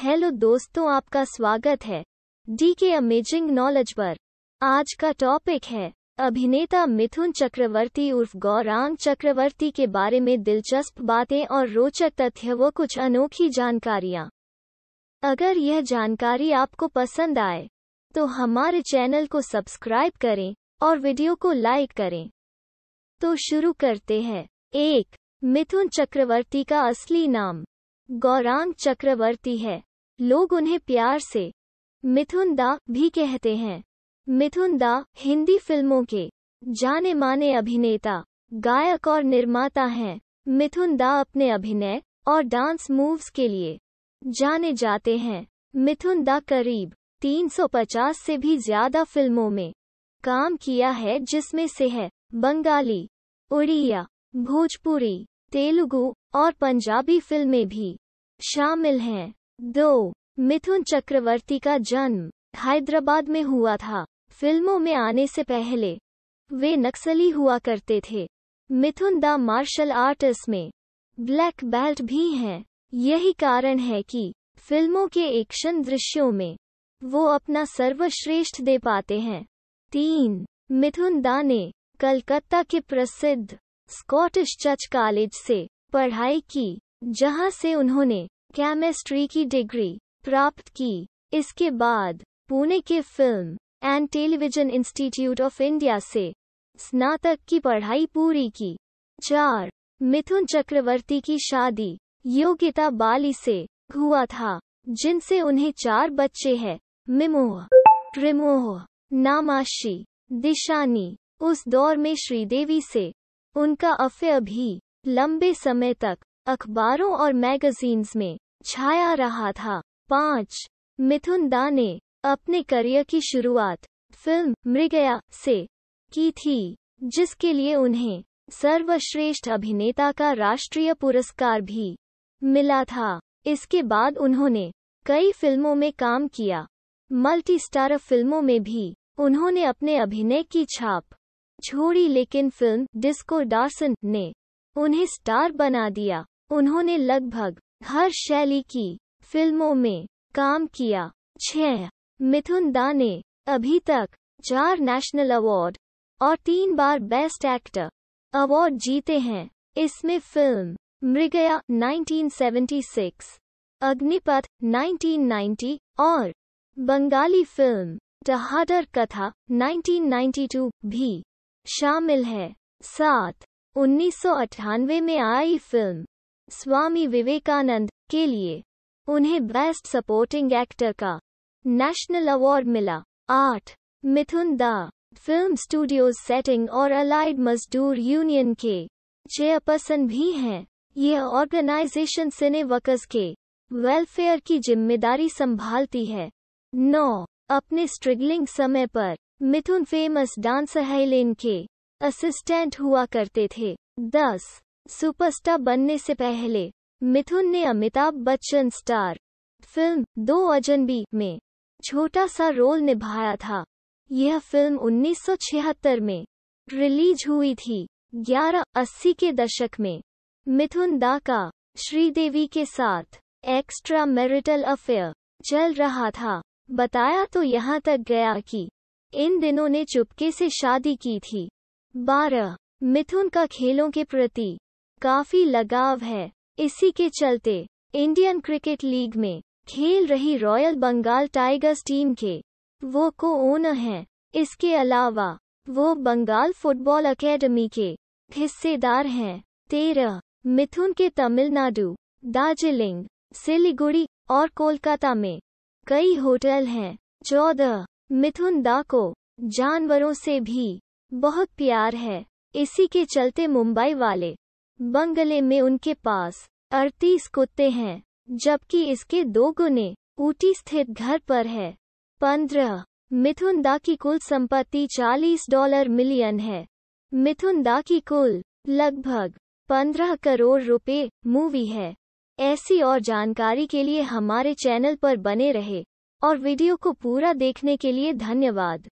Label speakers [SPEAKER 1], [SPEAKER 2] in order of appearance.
[SPEAKER 1] hello दोस्तों आपका स्वागत है डी के अमेजिंग नॉलेज पर आज का टॉपिक है अभिनेता मिथुन चक्रवर्ती उर्फ गौरांग चक्रवर्ती के बारे में दिलचस्प बातें और रोचक तथ्य व कुछ अनोखी जानकारियां अगर यह जानकारी आपको पसंद आए तो हमारे चैनल को सब्सक्राइब करें और वीडियो को लाइक करें तो शुरू करते हैं एक मिथुन चक्रवर्ती का असली नाम गौरांग चक्रवर्ती है लोग उन्हें प्यार से मिथुन दा भी कहते हैं मिथुन दा हिंदी फिल्मों के जाने माने अभिनेता गायक और निर्माता हैं मिथुन दा अपने अभिनय और डांस मूव्स के लिए जाने जाते हैं मिथुन दा करीब 350 से भी ज्यादा फिल्मों में काम किया है जिसमें से है बंगाली उड़िया भोजपुरी तेलुगु और पंजाबी फिल्में भी शामिल हैं दो मिथुन चक्रवर्ती का जन्म हैदराबाद में हुआ था फिल्मों में आने से पहले वे नक्सली हुआ करते थे मिथुन दा मार्शल आर्टिस्ट में ब्लैक बेल्ट भी हैं यही कारण है कि फिल्मों के एक्शन दृश्यों में वो अपना सर्वश्रेष्ठ दे पाते हैं तीन मिथुन दा ने कलकत्ता के प्रसिद्ध स्कॉटिश चर्च कॉलेज से पढ़ाई की जहां से उन्होंने केमिस्ट्री की डिग्री प्राप्त की इसके बाद पुणे के film and television institute of India से स्नातक की पढ़ाई पूरी की चार मिथुन चक्रवर्ती की शादी योगिता बाली से हुआ था जिनसे उन्हें चार बच्चे हैं मिमोह त्रिमोह नामाशी दिशानी उस दौर में श्रीदेवी से उनका अफेयर भी लंबे समय तक अखबारों और मैगजीन्स में छाया रहा था पाँच मिथुन दा ने अपने करियर की शुरुआत फिल्म मृगया से की थी जिसके लिए उन्हें सर्वश्रेष्ठ अभिनेता का राष्ट्रीय पुरस्कार भी मिला था इसके बाद उन्होंने कई फिल्मों में काम किया मल्टी स्टार फिल्मों में भी उन्होंने अपने अभिनय की छाप छोड़ी लेकिन फिल्म डिस्को डार्सन ने उन्हें स्टार बना दिया उन्होंने लगभग हर शैली की फिल्मों में काम किया छह मिथुन दा ने अभी तक चार नेशनल अवार्ड और तीन बार बेस्ट एक्टर अवार्ड जीते हैं इसमें फिल्म मृगया 1976, अग्निपथ 1990 और बंगाली फिल्म टहाडर कथा 1992 भी शामिल है सात उन्नीस में आई फिल्म स्वामी विवेकानंद के लिए उन्हें बेस्ट सपोर्टिंग एक्टर का नेशनल अवार्ड मिला आठ Mithun da film studios setting और अलाइड मजदूर यूनियन के चेयरपर्सन भी हैं यह ऑर्गेनाइजेशन सिने वर्कर्स के वेलफेयर की जिम्मेदारी संभालती है नौ अपने स्ट्रगलिंग समय पर मिथुन फेमस डांसर हेलेन के असिस्टेंट हुआ करते थे दस सुपरस्टार बनने से पहले मिथुन ने अमिताभ बच्चन स्टार फिल्म दो अजनबी में छोटा सा रोल निभाया था यह फिल्म 1976 में रिलीज हुई थी ग्यारह अस्सी के दशक में मिथुन दा का श्रीदेवी के साथ एक्स्ट्रा मैरिटल अफेयर चल रहा था बताया तो यहाँ तक गया कि इन दिनों ने चुपके से शादी की थी बारह मिथुन का खेलों के प्रति काफी लगाव है इसी के चलते इंडियन क्रिकेट लीग में खेल रही रॉयल बंगाल टाइगर्स टीम के वो को ओन हैं इसके अलावा वो बंगाल फुटबॉल एकेडमी के हिस्सेदार हैं तेरह मिथुन के तमिलनाडु दार्जिलिंग सिलीगुड़ी और कोलकाता में कई होटल हैं चौदह मिथुन दा को जानवरों से भी बहुत प्यार है इसी के चलते मुंबई वाले बंगले में उनके पास अड़तीस कुत्ते हैं जबकि इसके दो गुने ऊटी स्थित घर पर है पंद्रह मिथुन दा की कुल संपत्ति 40 डॉलर मिलियन है मिथुन दा की कुल लगभग 15 करोड़ रुपए मूवी है ऐसी और जानकारी के लिए हमारे चैनल पर बने रहे और वीडियो को पूरा देखने के लिए धन्यवाद